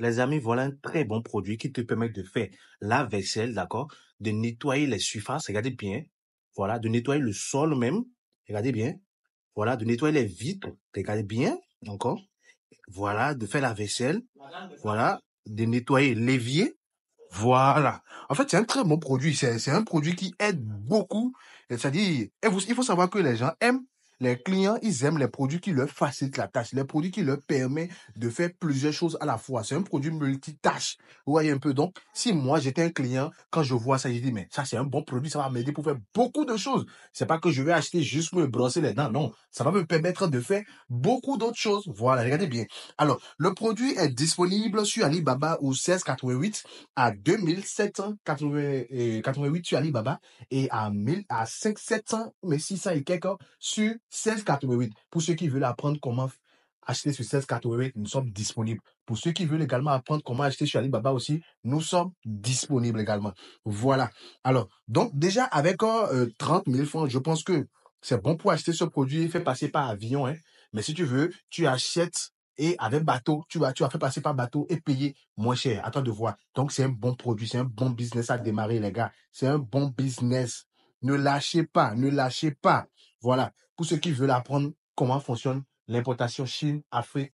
Les amis, voilà un très bon produit qui te permet de faire la vaisselle, d'accord De nettoyer les surfaces, regardez bien. Voilà, de nettoyer le sol même, regardez bien. Voilà, de nettoyer les vitres, regardez bien, d'accord, Voilà, de faire la vaisselle. Voilà, de nettoyer l'évier. Voilà. En fait, c'est un très bon produit. C'est un produit qui aide beaucoup. C'est-à-dire, il faut savoir que les gens aiment les clients, ils aiment les produits qui leur facilitent la tâche, les produits qui leur permettent de faire plusieurs choses à la fois. C'est un produit multitâche. Vous voyez un peu. Donc, si moi, j'étais un client, quand je vois ça, je dis, mais ça, c'est un bon produit, ça va m'aider pour faire beaucoup de choses. C'est pas que je vais acheter juste pour me brosser les dents. Non, ça va me permettre de faire beaucoup d'autres choses. Voilà, regardez bien. Alors, le produit est disponible sur Alibaba au 1688 à 2788 euh, sur Alibaba et à 1000, à 5700, mais 600 et quelques sur 1688, pour ceux qui veulent apprendre comment acheter sur 1688, nous sommes disponibles. Pour ceux qui veulent également apprendre comment acheter sur Alibaba aussi, nous sommes disponibles également. Voilà. Alors, donc déjà avec 30 euh, 000 francs, je pense que c'est bon pour acheter ce produit, fait passer par avion. Hein. Mais si tu veux, tu achètes et avec bateau, tu vas, tu vas faire passer par bateau et payer moins cher. Attends de voir. Donc, c'est un bon produit, c'est un bon business à démarrer, les gars. C'est un bon business. Ne lâchez pas, ne lâchez pas. Voilà, pour ceux qui veulent apprendre comment fonctionne l'importation Chine-Afrique